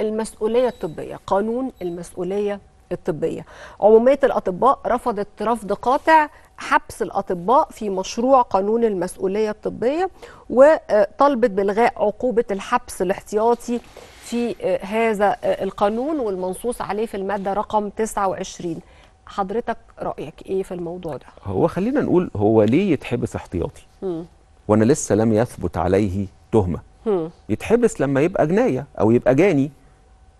المسؤوليه الطبيه قانون المسؤوليه الطبيه عموميه الاطباء رفضت رفض قاطع حبس الاطباء في مشروع قانون المسؤوليه الطبيه وطلبت بالغاء عقوبه الحبس الاحتياطي في آه، هذا آه، القانون والمنصوص عليه في الماده رقم 29 حضرتك رايك ايه في الموضوع ده هو خلينا نقول هو ليه يتحبس احتياطي م. وانا لسه لم يثبت عليه تهمه م. يتحبس لما يبقى جنايه او يبقى جاني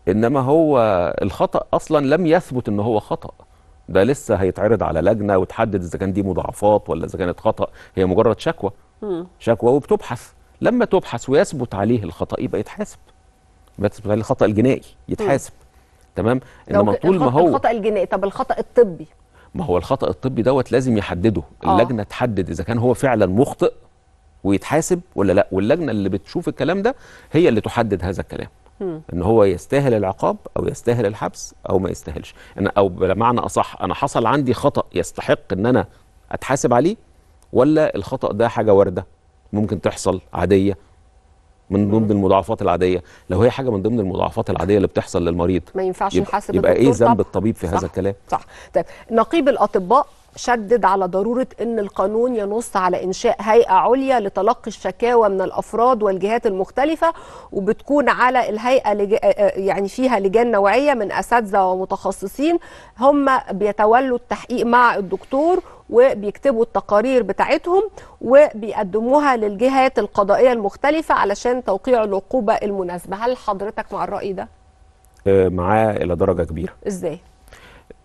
انما هو الخطا اصلا لم يثبت ان هو خطا ده لسه هيتعرض على لجنه وتحدد اذا كان دي مضاعفات ولا اذا كانت خطا هي مجرد شكوى شكوى وبتبحث لما تبحث ويثبت عليه الخطا يبقى يتحاسب يثبت عليه الخطا الجنائي يتحاسب تمام انما طول ما هو الخطا الجنائي طب الخطا الطبي ما هو الخطا الطبي دوت لازم يحدده آه. اللجنه آه. تحدد اذا كان هو فعلا مخطئ ويتحاسب ولا لا واللجنه اللي بتشوف الكلام ده هي اللي تحدد هذا الكلام ان هو يستاهل العقاب او يستاهل الحبس او ما يستاهلش أنا او بمعنى اصح انا حصل عندي خطا يستحق ان انا اتحاسب عليه ولا الخطا ده حاجه وارده ممكن تحصل عاديه من ضمن المضاعفات العاديه لو هي حاجه من ضمن المضاعفات العاديه اللي بتحصل للمريض ما ينفعش يبقى, يبقى ايه ذنب الطبيب في صح هذا الكلام صح طيب نقيب الاطباء شدد على ضرورة أن القانون ينص على إنشاء هيئة عليا لتلقي الشكاوى من الأفراد والجهات المختلفة وبتكون على الهيئة لج... يعني فيها لجان نوعية من أساتذة ومتخصصين هم بيتولوا التحقيق مع الدكتور وبيكتبوا التقارير بتاعتهم وبيقدموها للجهات القضائية المختلفة علشان توقيع العقوبة المناسبة هل حضرتك مع الرأي ده؟ آه، معاه إلى درجة كبيرة إزاي؟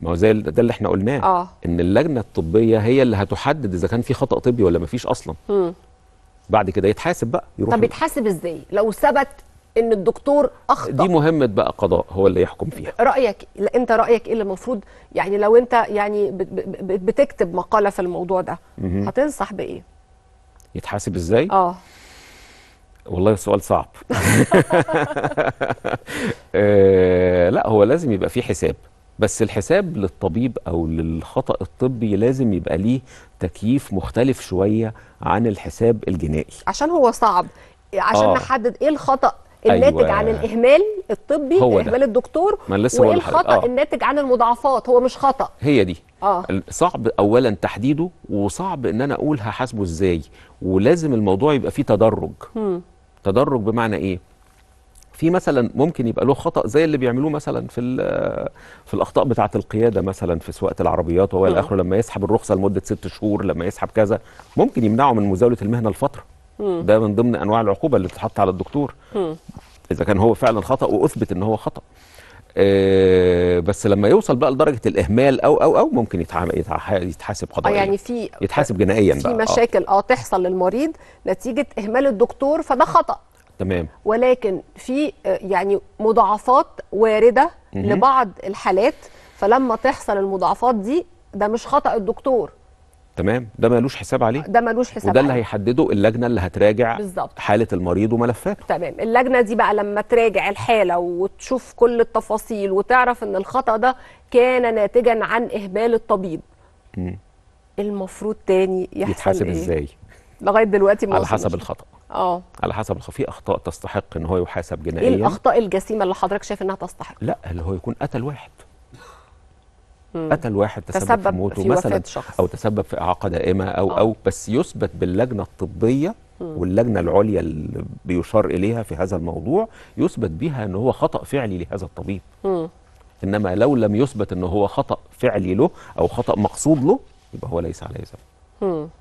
ما هو زي ده اللي احنا قلناه آه. ان اللجنه الطبيه هي اللي هتحدد اذا كان في خطا طبي ولا ما فيش اصلا م. بعد كده يتحاسب بقى يروح طب يتحاسب ازاي لو ثبت ان الدكتور اخطا دي مهمه بقى قضاء هو اللي يحكم فيها رايك انت رايك ايه اللي المفروض يعني لو انت يعني بتكتب مقاله في الموضوع ده م -م. هتنصح بايه يتحاسب ازاي اه والله سؤال صعب آه لا هو لازم يبقى في حساب بس الحساب للطبيب او للخطا الطبي لازم يبقى ليه تكييف مختلف شويه عن الحساب الجنائي عشان هو صعب عشان آه. نحدد ايه الخطا الناتج أيوة. عن الاهمال الطبي هو اهمال الدكتور وايه الخطا آه. الناتج عن المضاعفات هو مش خطا هي دي آه. صعب اولا تحديده وصعب ان انا اقول هحاسبه ازاي ولازم الموضوع يبقى فيه تدرج م. تدرج بمعنى ايه في مثلا ممكن يبقى له خطا زي اللي بيعملوه مثلا في في الاخطاء بتاعه القياده مثلا في سواقه العربيات وهو آه. اخره لما يسحب الرخصه لمده ست شهور لما يسحب كذا ممكن يمنعه من مزاوله المهنه لفتره ده من ضمن انواع العقوبه اللي بتتحط على الدكتور اذا كان هو فعلا خطا واثبت ان هو خطا إيه بس لما يوصل بقى لدرجه الاهمال او او او ممكن يتحاسب قضائيا آه، يعني في يتحاسب جنائيا في بقى. آه. مشاكل اه تحصل للمريض نتيجه اهمال الدكتور فده خطا تمام ولكن في آه، يعني مضاعفات وارده مم. لبعض الحالات فلما تحصل المضاعفات دي ده مش خطا الدكتور تمام ده ملوش حساب عليه ده ملوش حساب وده اللي هيحدده اللجنه اللي هتراجع بالزبط. حاله المريض وملفاته تمام اللجنه دي بقى لما تراجع الحاله وتشوف كل التفاصيل وتعرف ان الخطا ده كان ناتجا عن اهمال الطبيب مم. المفروض تاني يحصل يتحاسب إيه؟ ازاي لغايه دلوقتي ما على حسب الخطا اه على حسب الخطا في اخطاء تستحق ان هو يحاسب إيه جنائيا ايه الاخطاء الجسيمه اللي حضرتك شايف انها تستحق لا اللي هو يكون قتل واحد قتل واحد تسبب, تسبب في موته في مثلا شخص. او تسبب في اعاقه دائمه او أوه. او بس يثبت باللجنه الطبيه واللجنه العليا اللي بيشار اليها في هذا الموضوع يثبت بها ان هو خطا فعلي لهذا الطبيب م. انما لو لم يثبت ان هو خطا فعلي له او خطا مقصود له يبقى هو ليس عليه ذنب